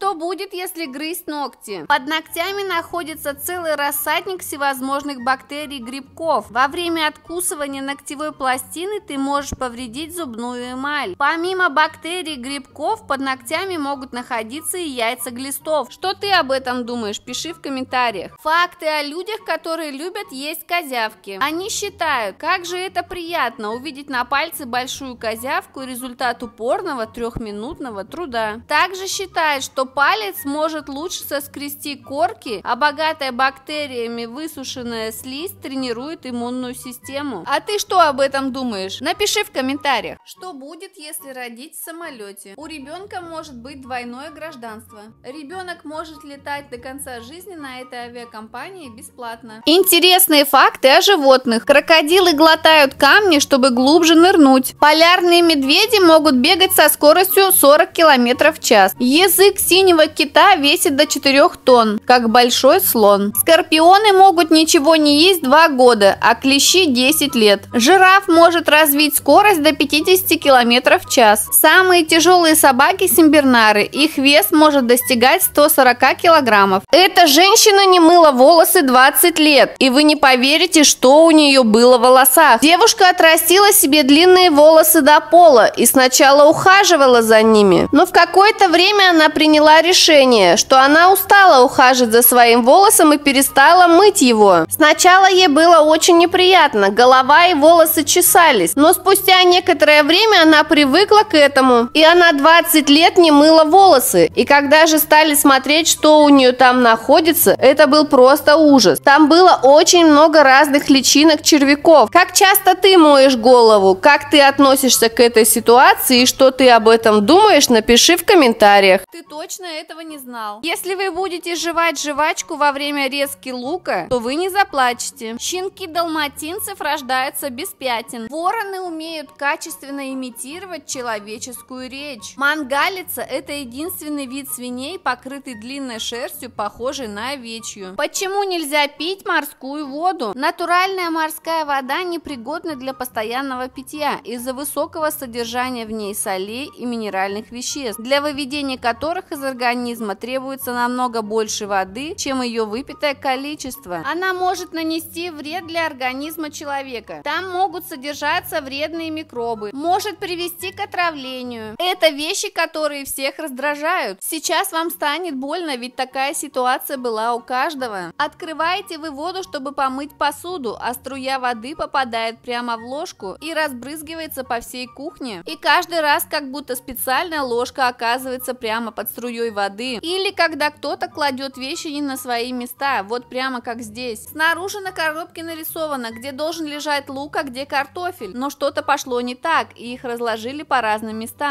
Что будет, если грызть ногти? Под ногтями находится целый рассадник всевозможных бактерий и грибков. Во время откусывания ногтевой пластины ты можешь повредить зубную эмаль. Помимо бактерий и грибков, под ногтями могут находиться и яйца глистов. Что ты об этом думаешь? Пиши в комментариях. Факты о людях, которые любят есть козявки. Они считают, как же это приятно увидеть на пальце большую козявку результат упорного трехминутного труда. Также считают, что палец может лучше соскрести корки, а богатая бактериями высушенная слизь тренирует иммунную систему. А ты что об этом думаешь? Напиши в комментариях. Что будет, если родить в самолете? У ребенка может быть двойное гражданство. Ребенок может летать до конца жизни на этой авиакомпании бесплатно. Интересные факты о животных. Крокодилы глотают камни, чтобы глубже нырнуть. Полярные медведи могут бегать со скоростью 40 км в час. Язык синий синего кита весит до 4 тонн, как большой слон. Скорпионы могут ничего не есть 2 года, а клещи 10 лет. Жираф может развить скорость до 50 км в час. Самые тяжелые собаки – симбернары. Их вес может достигать 140 кг. Эта женщина не мыла волосы 20 лет. И вы не поверите, что у нее было в волосах. Девушка отрастила себе длинные волосы до пола и сначала ухаживала за ними. Но в какое-то время она приняла приняла решение, что она устала ухаживать за своим волосом и перестала мыть его. Сначала ей было очень неприятно, голова и волосы чесались, но спустя некоторое время она привыкла к этому. И она 20 лет не мыла волосы. И когда же стали смотреть, что у нее там находится, это был просто ужас. Там было очень много разных личинок червяков. Как часто ты моешь голову? Как ты относишься к этой ситуации и что ты об этом думаешь, напиши в комментариях. Ты точно лично этого не знал. Если вы будете жевать жвачку во время резки лука, то вы не заплачете. Щенки далматинцев рождаются без пятен. Вороны умеют качественно имитировать человеческую речь. Мангалица – это единственный вид свиней, покрытый длинной шерстью, похожей на овечью. Почему нельзя пить морскую воду? Натуральная морская вода непригодна для постоянного питья из-за высокого содержания в ней солей и минеральных веществ, для выведения которых из из организма требуется намного больше воды, чем ее выпитое количество. Она может нанести вред для организма человека. Там могут содержаться вредные микробы, может привести к отравлению. Это вещи, которые всех раздражают. Сейчас вам станет больно, ведь такая ситуация была у каждого. Открываете вы воду, чтобы помыть посуду, а струя воды попадает прямо в ложку и разбрызгивается по всей кухне. И каждый раз как будто специальная ложка оказывается прямо под струей струей воды. Или когда кто-то кладет вещи не на свои места, вот прямо как здесь. Снаружи на коробке нарисовано, где должен лежать лук, а где картофель. Но что-то пошло не так, и их разложили по разным местам.